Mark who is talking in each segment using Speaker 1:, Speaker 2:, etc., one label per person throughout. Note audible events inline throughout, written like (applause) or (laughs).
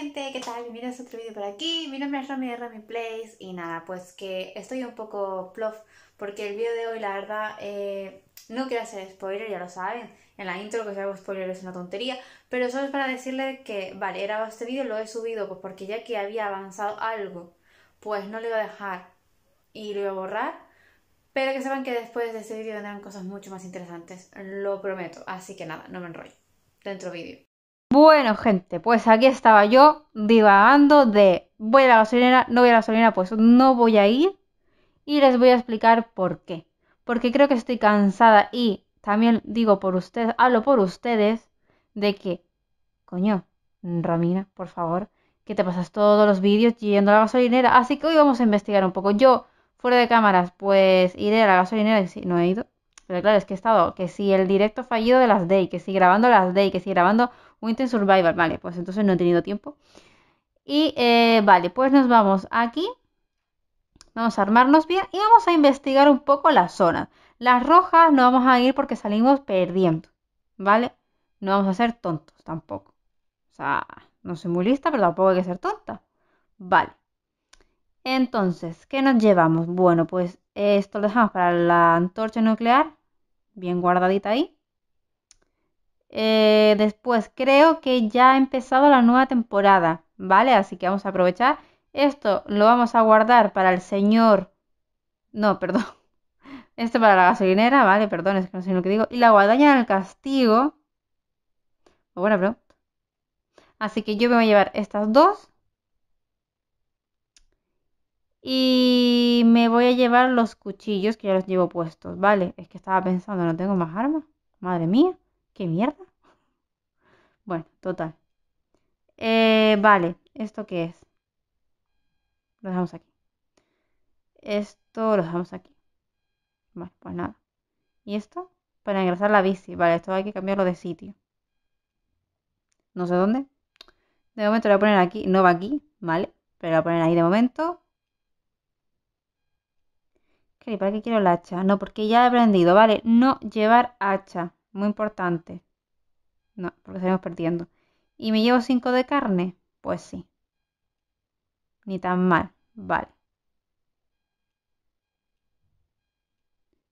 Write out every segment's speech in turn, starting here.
Speaker 1: gente, ¿qué tal? Bienvenidos a otro vídeo por aquí, mi nombre es Rami de Rami Place y nada, pues que estoy un poco plof porque el vídeo de hoy la verdad eh, no quiero hacer spoiler, ya lo saben, en la intro que si hago spoiler es una tontería, pero solo es para decirle que, vale, era este vídeo, lo he subido pues porque ya que había avanzado algo, pues no lo iba a dejar y lo iba a borrar, pero que sepan que después de este vídeo vendrán cosas mucho más interesantes, lo prometo, así que nada, no me enrollo, dentro vídeo. Bueno, gente, pues aquí estaba yo divagando de voy a la gasolinera, no voy a la gasolinera, pues no voy a ir y les voy a explicar por qué. Porque creo que estoy cansada y también digo por ustedes, hablo por ustedes de que, coño, Romina, por favor, que te pasas todos los vídeos yendo a la gasolinera, así que hoy vamos a investigar un poco. Yo, fuera de cámaras, pues iré a la gasolinera y si no he ido. Pero claro, es que he estado, que si el directo fallido de las Day, que si grabando las Day, que si grabando Winter Survival, vale, pues entonces no he tenido tiempo. Y eh, vale, pues nos vamos aquí. Vamos a armarnos bien y vamos a investigar un poco la zona. Las rojas no vamos a ir porque salimos perdiendo, ¿vale? No vamos a ser tontos tampoco. O sea, no soy muy lista, pero tampoco hay que ser tonta. Vale. Entonces, ¿qué nos llevamos? Bueno, pues esto lo dejamos para la antorcha nuclear, bien guardadita ahí. Eh, después creo que ya ha empezado la nueva temporada, ¿vale? Así que vamos a aprovechar. Esto lo vamos a guardar para el señor... No, perdón. (laughs) Esto para la gasolinera, ¿vale? Perdón, es que no sé lo que digo. Y la guadaña del castigo. Oh, bueno, pero... Así que yo me voy a llevar estas dos. Y me voy a llevar los cuchillos que ya los llevo puestos, ¿vale? Es que estaba pensando, no tengo más armas. Madre mía. ¿Qué mierda? Bueno, total. Eh, vale, ¿esto qué es? Lo dejamos aquí. Esto lo dejamos aquí. Vale, pues nada. ¿Y esto? Para engrasar la bici. Vale, esto hay que cambiarlo de sitio. No sé dónde. De momento lo voy a poner aquí. No va aquí, ¿vale? Pero lo voy a poner ahí de momento. ¿Para qué quiero la hacha? No, porque ya he aprendido, ¿vale? No llevar hacha muy importante. No, porque seguimos perdiendo. ¿Y me llevo 5 de carne? Pues sí. Ni tan mal, vale.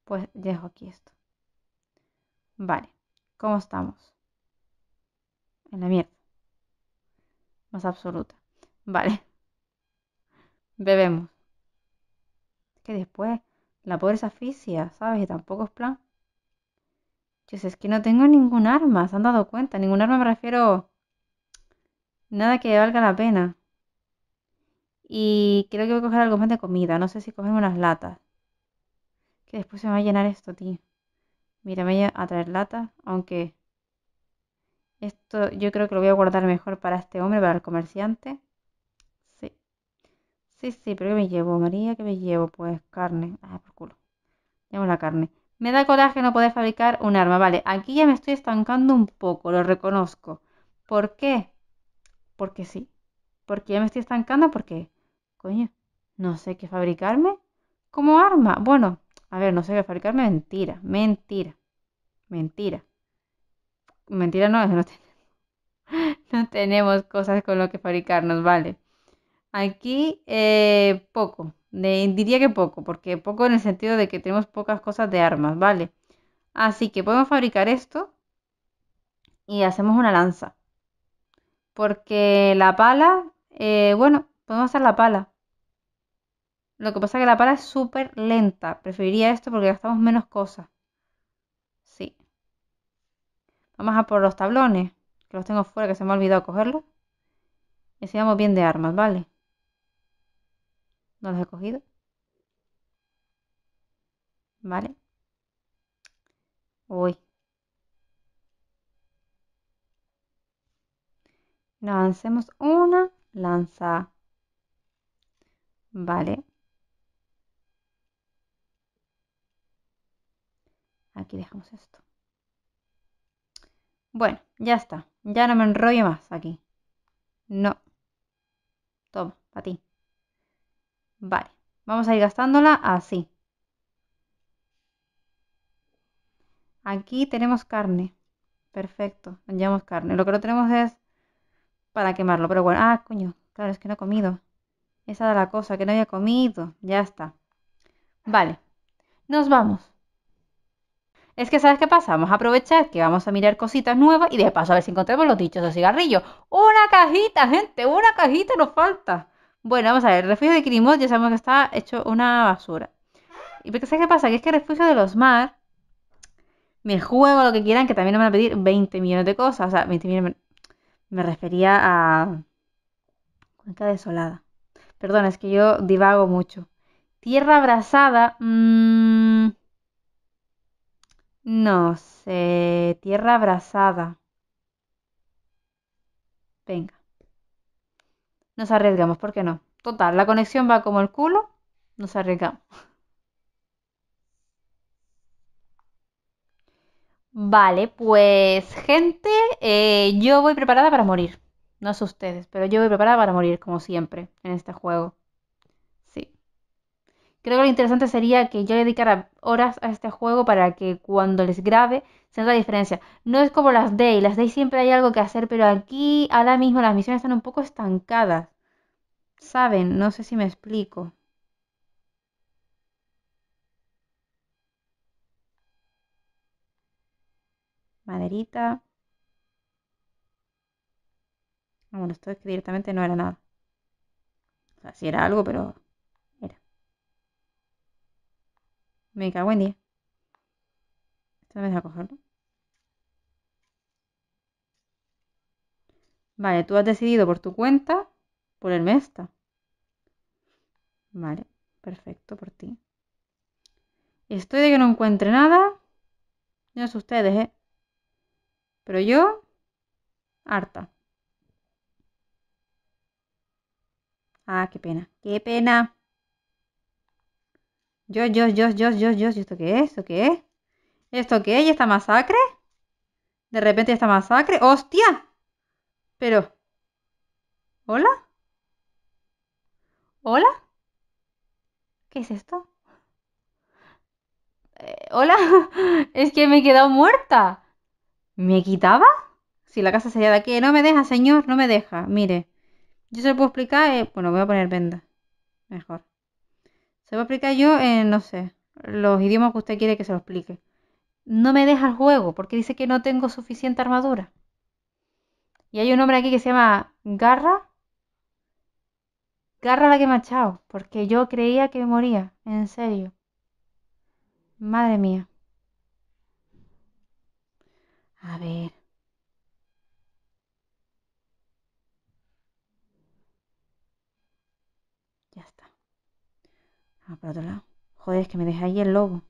Speaker 1: Pues dejo aquí esto. Vale, ¿cómo estamos? En la mierda. Más absoluta. Vale. Bebemos. Es que después la pobreza asfixia, ¿sabes? Y tampoco es plan es que no tengo ningún arma, se han dado cuenta. Ningún arma me refiero... Nada que valga la pena. Y creo que voy a coger algo más de comida. No sé si cogerme unas latas. Que después se me va a llenar esto, tío. Mira, me voy a traer latas. Aunque... Esto yo creo que lo voy a guardar mejor para este hombre, para el comerciante. Sí. Sí, sí, pero ¿qué me llevo, María? ¿Qué me llevo? Pues carne. Ah, por culo. Llevo la carne. Me da coraje no poder fabricar un arma. Vale, aquí ya me estoy estancando un poco, lo reconozco. ¿Por qué? Porque sí. Porque ya me estoy estancando porque, coño, no sé qué fabricarme como arma. Bueno, a ver, no sé qué fabricarme. Mentira, mentira, mentira. Mentira no, (laughs) no, tenemos, no tenemos cosas con lo que fabricarnos, vale. Aquí, eh, poco diría que poco, porque poco en el sentido de que tenemos pocas cosas de armas, ¿vale? Así que podemos fabricar esto y hacemos una lanza. Porque la pala, eh, bueno, podemos hacer la pala. Lo que pasa es que la pala es súper lenta. Preferiría esto porque gastamos menos cosas. Sí. Vamos a por los tablones, que los tengo fuera, que se me ha olvidado cogerlos. Y bien de armas, ¿vale? no los he cogido. ¿Vale? Uy. Nos hacemos una lanza. ¿Vale? Aquí dejamos esto. Bueno, ya está. Ya no me enrollo más aquí. No. Toma, a ti. Vale, vamos a ir gastándola así. Aquí tenemos carne. Perfecto, carne. Lo que no tenemos es para quemarlo, pero bueno. Ah, coño, claro, es que no he comido. Esa era la cosa, que no había comido. Ya está. Vale, nos vamos. Es que, ¿sabes qué pasa? Vamos a aprovechar que vamos a mirar cositas nuevas y de paso a ver si encontramos los dichos de cigarrillo. ¡Una cajita, gente! ¡Una cajita nos falta! Bueno, vamos a ver, el refugio de Kirimot ya sabemos que está hecho una basura. ¿Y qué? sabes qué pasa? Que es que el refugio de los mar, me juego lo que quieran, que también me van a pedir 20 millones de cosas. O sea, 20 millones. Me, refería a. Cuenca desolada. Perdón, es que yo divago mucho. Tierra abrasada. Mm, no sé. Tierra abrasada. Venga. Nos arriesgamos, ¿por qué no? Total, la conexión va como el culo, nos arriesgamos. Vale, pues gente, eh, yo voy preparada para morir. No sé ustedes, pero yo voy preparada para morir, como siempre, en este juego. Creo que lo interesante sería que yo dedicara horas a este juego para que cuando les grabe se la diferencia. No es como las Day, las Day siempre hay algo que hacer, pero aquí ahora mismo las misiones están un poco estancadas. ¿Saben? No sé si me explico. Maderita. Bueno, esto es que directamente no era nada. O sea, sí era algo, pero Me cago en día. Esta no me cogerlo. Vale, tú has decidido por tu cuenta ponerme esta. Vale, perfecto por ti. Estoy de que no encuentre nada. no sé ustedes, ¿eh? Pero yo, harta. Ah, qué pena, qué pena. Yo, yo, yo, yo, yo, yo, ¿esto qué es? ¿Esto qué es? ¿Esto qué es? ¿Y esta masacre? ¿De repente esta masacre? ¡Hostia! Pero... ¿Hola? ¿Hola? ¿Qué es esto? Eh, ¿Hola? (laughs) es que me he quedado muerta. ¿Me quitaba? Si la casa sería de aquí. No me deja, señor, no me deja. Mire. Yo se lo puedo explicar. Eh, bueno, voy a poner venda. Mejor. Te voy a explicar yo en, eh, no sé, los idiomas que usted quiere que se lo explique. No me deja el juego porque dice que no tengo suficiente armadura. Y hay un hombre aquí que se llama Garra. Garra la que me ha echado, porque yo creía que moría, en serio. Madre mía. A ver. Ah, por otro lado. Joder, es que me deja ahí el lobo.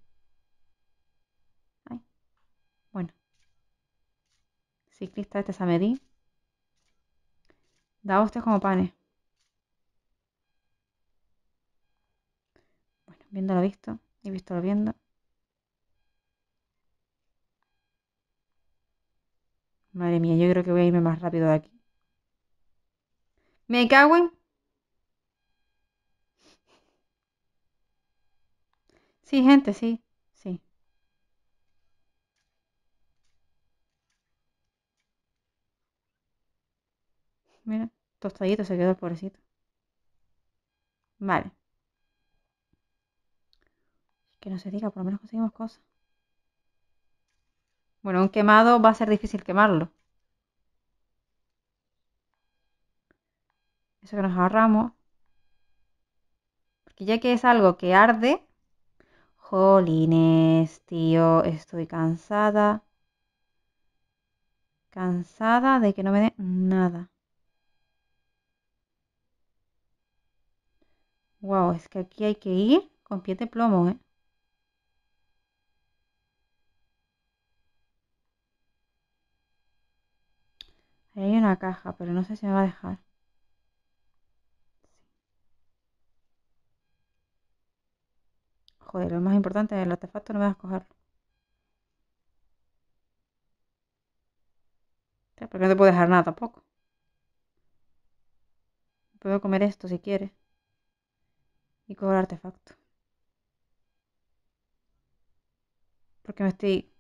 Speaker 1: Ay. Bueno. Ciclista este Samedí. Da hostia como panes. Bueno, viendo lo visto. He visto lo viendo. Madre mía, yo creo que voy a irme más rápido de aquí. Me cago en... Sí, gente, sí, sí. Mira, tostadito se quedó el pobrecito. Vale. Que no se diga, por lo menos conseguimos cosas. Bueno, un quemado va a ser difícil quemarlo. Eso que nos agarramos Porque ya que es algo que arde, Jolines, tío, estoy cansada. Cansada de que no me dé nada. Wow, es que aquí hay que ir con pie de plomo, ¿eh? hay una caja, pero no sé si me va a dejar. Joder, lo más importante es el artefacto, no me vas a coger. Porque no te puedo dejar nada tampoco. Puedo comer esto si quieres. Y coger el artefacto. Porque me estoy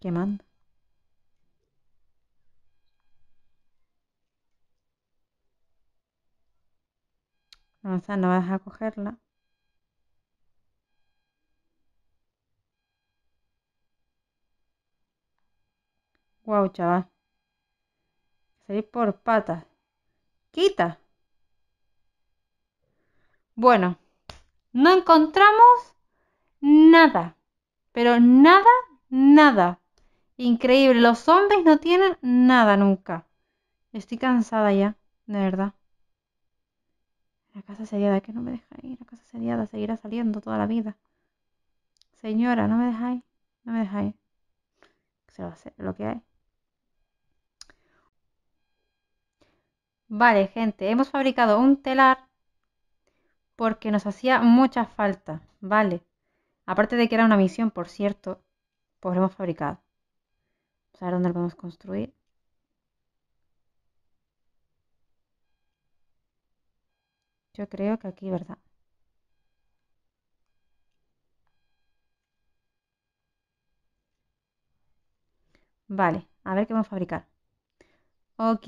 Speaker 1: quemando. sea, no vas a cogerla. Guau, chaval. Salís por patas. Quita. Bueno, no encontramos nada. Pero nada, nada. Increíble, los zombies no tienen nada nunca. Estoy cansada ya, de verdad. La casa sediada, que no me deja ir, la casa sediada seguirá saliendo toda la vida. Señora, no me dejáis, no me dejáis. Se va a hacer lo que hay. Vale, gente, hemos fabricado un telar porque nos hacía mucha falta, ¿vale? Aparte de que era una misión, por cierto, pues hemos fabricado. Vamos dónde lo podemos construir. Yo creo que aquí, ¿verdad? Vale, a ver qué vamos a fabricar. Ok.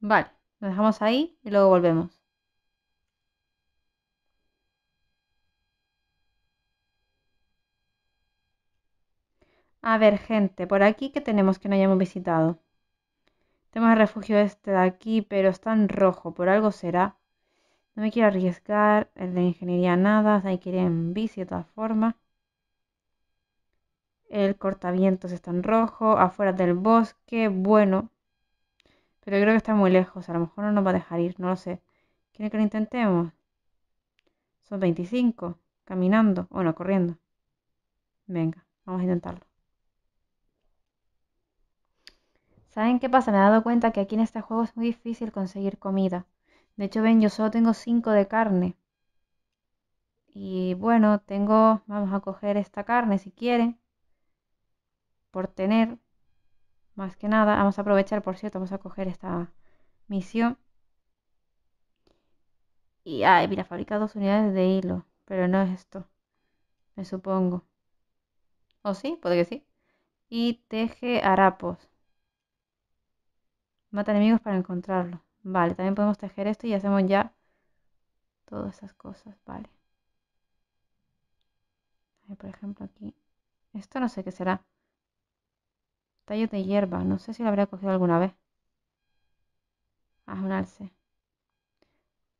Speaker 1: Vale, lo dejamos ahí y luego volvemos. A ver, gente, por aquí que tenemos que no hayamos visitado. Tenemos el refugio este de aquí, pero está en rojo, por algo será. No me quiero arriesgar, el de ingeniería nada, hay que ir en bici de todas formas. El cortavientos está en rojo, afuera del bosque, bueno. Pero creo que está muy lejos, a lo mejor no nos va a dejar ir, no lo sé. ¿Quiere que lo intentemos? Son 25, caminando, bueno, corriendo. Venga, vamos a intentarlo. ¿Saben qué pasa? Me he dado cuenta que aquí en este juego es muy difícil conseguir comida. De hecho, ven, yo solo tengo 5 de carne. Y bueno, tengo, vamos a coger esta carne si quieren. Por tener, más que nada, vamos a aprovechar, por cierto, vamos a coger esta misión. Y, ay, mira, fabrica dos unidades de hilo, pero no es esto, me supongo. ¿O sí? Puede que sí. Y teje harapos. Mata enemigos para encontrarlo. Vale, también podemos tejer esto y hacemos ya todas esas cosas. Vale. Por ejemplo, aquí. Esto no sé qué será. Tallo de hierba. No sé si lo habría cogido alguna vez. ajunarse ah, un alce.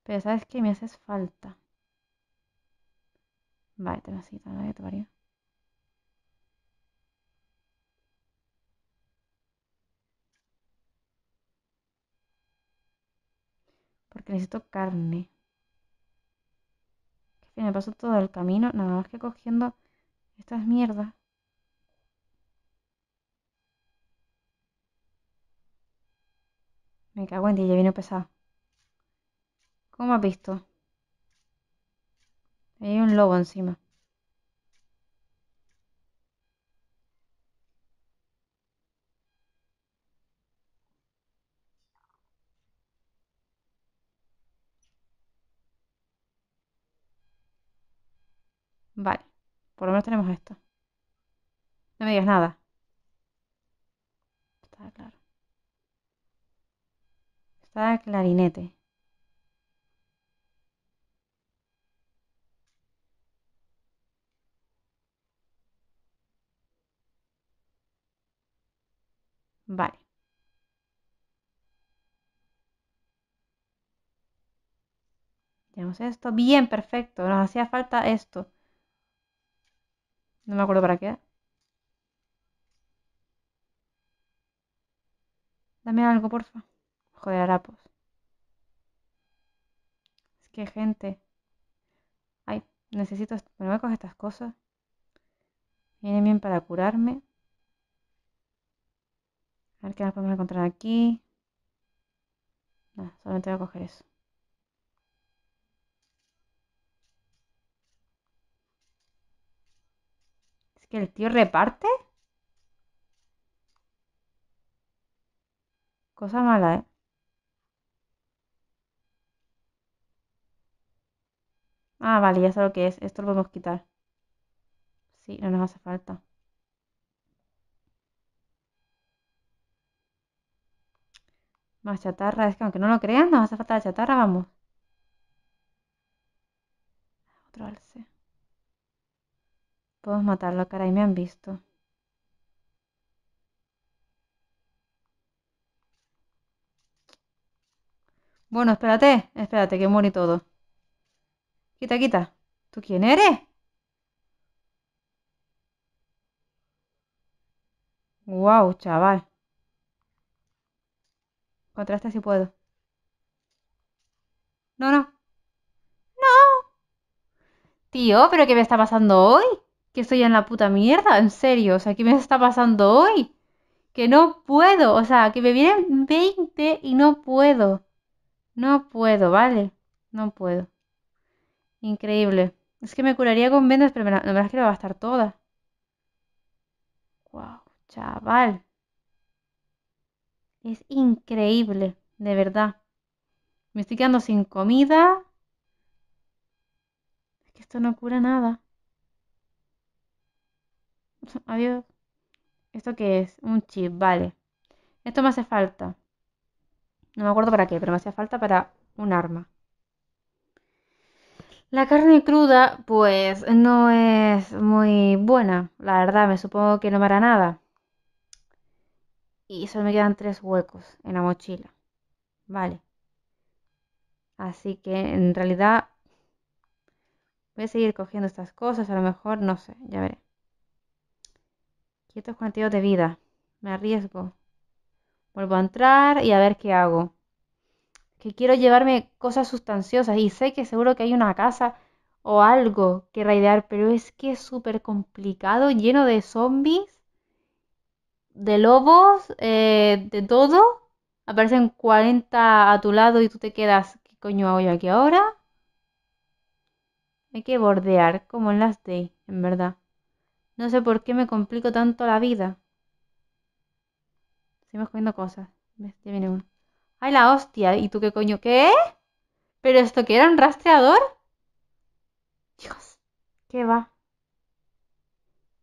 Speaker 1: Pero ¿sabes que Me haces falta. Vale, te lo necesito carne. Que me pasó todo el camino, nada más que cogiendo estas mierdas. Me cago en ti, ya vino pesado. ¿Cómo has visto? Hay un lobo encima. Por lo menos tenemos esto. No me digas nada. Está claro. Está clarinete. Vale. Tenemos esto. Bien, perfecto. Nos hacía falta esto. No me acuerdo para qué. Dame algo, porfa. Joder, harapos. Es que, gente. Ay, necesito coger estas cosas. Vienen bien para curarme. A ver qué más podemos encontrar aquí. Nada, solamente voy a coger eso. que el tío reparte? Cosa mala, ¿eh? Ah, vale, ya sé lo que es. Esto lo podemos quitar. Sí, no nos hace falta. Más chatarra. Es que aunque no lo crean, nos hace falta la chatarra, vamos. Otro alce. Podemos matarlo, caray, me han visto. Bueno, espérate, espérate, que muere todo. Quita, quita. ¿Tú quién eres? Wow, chaval. Contraste si puedo. No, no. No. Tío, ¿pero qué me está pasando hoy? que estoy en la puta mierda, en serio, o sea, ¿qué me está pasando hoy? Que no puedo, o sea, que me vienen 20 y no puedo. No puedo, ¿vale? No puedo. Increíble. Es que me curaría con vendas, pero me la, que me va a gastar toda Wow, chaval. Es increíble, de verdad. Me estoy quedando sin comida. Es que esto no cura nada. Adiós. ¿Esto qué es? Un chip, vale. Esto me hace falta. No me acuerdo para qué, pero me hace falta para un arma. La carne cruda, pues no es muy buena. La verdad, me supongo que no me hará nada. Y solo me quedan tres huecos en la mochila. Vale. Así que en realidad voy a seguir cogiendo estas cosas. A lo mejor, no sé, ya veré. Quietos 42 de vida. Me arriesgo. Vuelvo a entrar y a ver qué hago. Que quiero llevarme cosas sustanciosas y sé que seguro que hay una casa o algo que raidear, pero es que es súper complicado, lleno de zombies, de lobos, eh, de todo. Aparecen 40 a tu lado y tú te quedas, ¿qué coño hago yo aquí ahora? Hay que bordear, como en las de, en verdad. No sé por qué me complico tanto la vida. Seguimos comiendo cosas. viene uno. ¡Ay, la hostia! ¿Y tú qué coño? ¿Qué? ¿Pero esto que era un rastreador? Dios. ¿Qué va?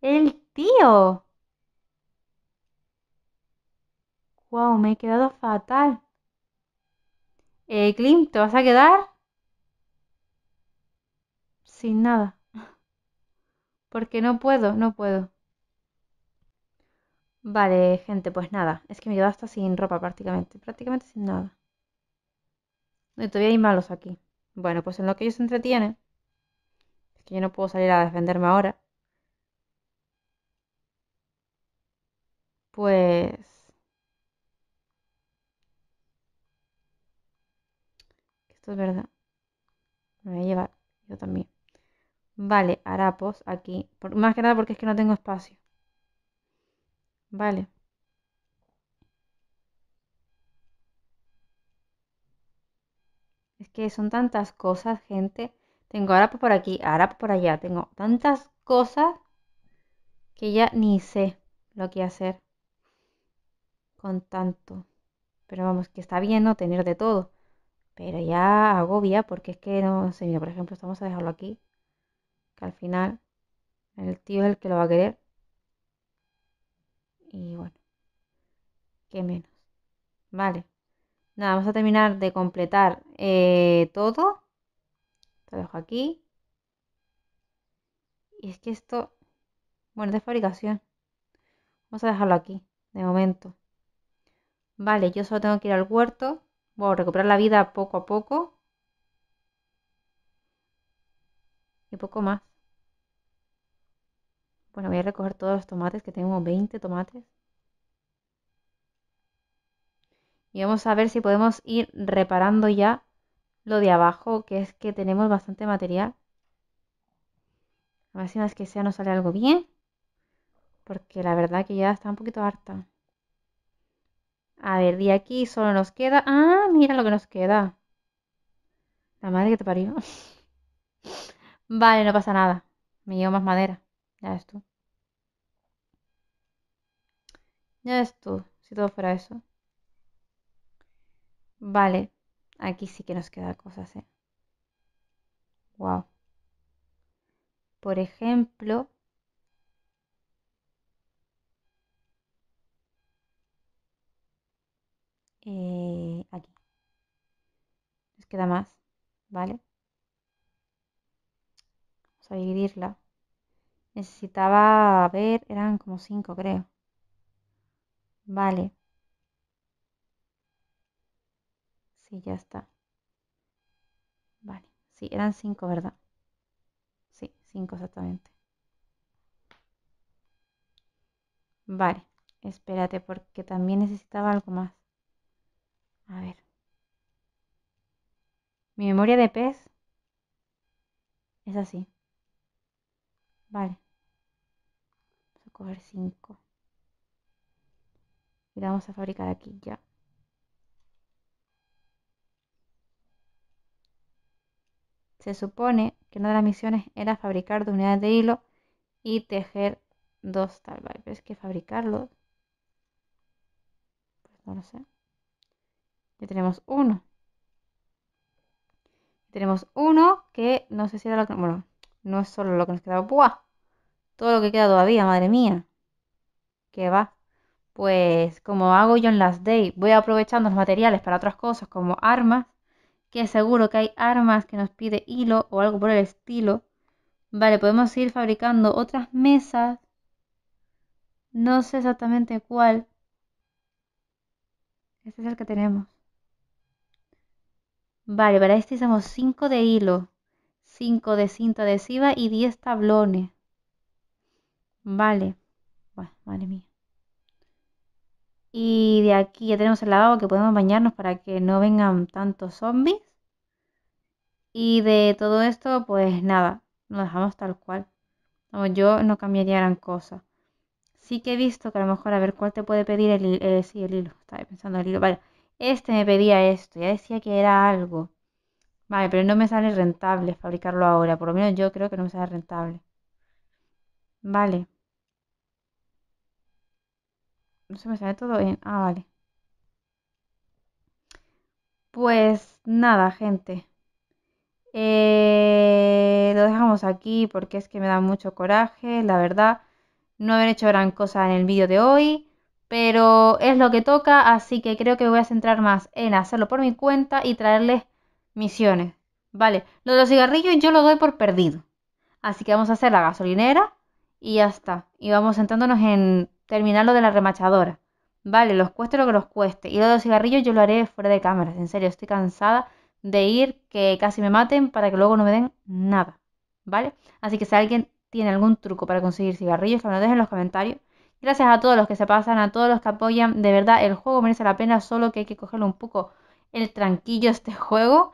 Speaker 1: ¡El tío! ¡Wow! Me he quedado fatal. Eh, Clint, ¿te vas a quedar? Sin nada porque no puedo, no puedo. Vale, gente, pues nada. Es que me quedado hasta sin ropa prácticamente. Prácticamente sin nada. Y todavía hay malos aquí. Bueno, pues en lo que ellos se entretienen. Es que yo no puedo salir a defenderme ahora. Pues... Esto es verdad. Me voy a llevar. Yo también. Vale, harapos aquí. más que nada porque es que no tengo espacio. Vale. Es que son tantas cosas, gente. Tengo harapos por aquí, harapos por allá. Tengo tantas cosas que ya ni sé lo que hacer con tanto. Pero vamos, que está bien no tener de todo. Pero ya agobia porque es que no sé, mira, por ejemplo, estamos a dejarlo aquí que al final el tío es el que lo va a querer. Y bueno, qué menos. Vale. Nada, vamos a terminar de completar eh, todo. Te dejo aquí. Y es que esto, bueno, de fabricación. Vamos a dejarlo aquí, de momento. Vale, yo solo tengo que ir al huerto. Voy a recuperar la vida poco a poco. y poco más. Bueno, voy a recoger todos los tomates, que tengo 20 tomates. Y vamos a ver si podemos ir reparando ya lo de abajo, que es que tenemos bastante material. A ver si más que sea no sale algo bien. Porque la verdad que ya está un poquito harta. A ver, de aquí solo nos queda... Ah, mira lo que nos queda. La madre que te parió. (laughs) Vale, no pasa nada. Me llevo más madera. Ya ves tú. Ya ves tú, si todo fuera eso. Vale, aquí sí que nos queda cosas, ¿eh? Wow. Por ejemplo... Eh, aquí. Nos queda más, ¿vale? a dividirla. Necesitaba ver, eran como cinco creo. Vale. si ya está. Vale, si eran cinco ¿verdad? Sí, 5 exactamente. Vale, espérate porque también necesitaba algo más. A ver. Mi memoria de pez es así. Vale. Vamos a coger 5. Y vamos a fabricar aquí ya. Se supone que una de las misiones era fabricar dos unidades de hilo y tejer dos tal, vez es que fabricarlo pues no lo sé. Ya tenemos uno. tenemos uno que no sé si era lo que, bueno, no es solo lo que nos queda. ¡Buah! Todo lo que queda todavía, madre mía. ¿Qué va? Pues como hago yo en las Day, voy aprovechando los materiales para otras cosas como armas, que seguro que hay armas que nos pide hilo o algo por el estilo. Vale, podemos ir fabricando otras mesas. No sé exactamente cuál. Este es el que tenemos. Vale, para este hicimos 5 de hilo. 5 de cinta adhesiva y 10 tablones. Vale. madre mía. Y de aquí ya tenemos el lavabo que podemos bañarnos para que no vengan tantos zombies. Y de todo esto, pues nada, lo dejamos tal cual. Como yo no cambiaría gran cosa. Sí que he visto que a lo mejor a ver cuál te puede pedir el, eh, sí, el hilo. Estaba pensando el hilo. Vale, este me pedía esto. Ya decía que era algo. Vale, pero no me sale rentable fabricarlo ahora. Por lo menos yo creo que no me sale rentable. Vale. No se me sale todo bien. Ah, vale. Pues nada, gente. Eh, lo dejamos aquí porque es que me da mucho coraje, la verdad. No haber hecho gran cosa en el vídeo de hoy, pero es lo que toca, así que creo que voy a centrar más en hacerlo por mi cuenta y traerles Misiones. Vale, lo de los cigarrillos yo lo doy por perdido. Así que vamos a hacer la gasolinera y ya está. Y vamos sentándonos en terminar lo de la remachadora. Vale, los cueste lo que los cueste. Y lo de los cigarrillos yo lo haré fuera de cámara... En serio, estoy cansada de ir, que casi me maten para que luego no me den nada. ¿Vale? Así que si alguien tiene algún truco para conseguir cigarrillos, que me lo dejen en los comentarios. Gracias a todos los que se pasan, a todos los que apoyan. De verdad, el juego merece la pena, solo que hay que cogerle un poco el tranquillo este (laughs) juego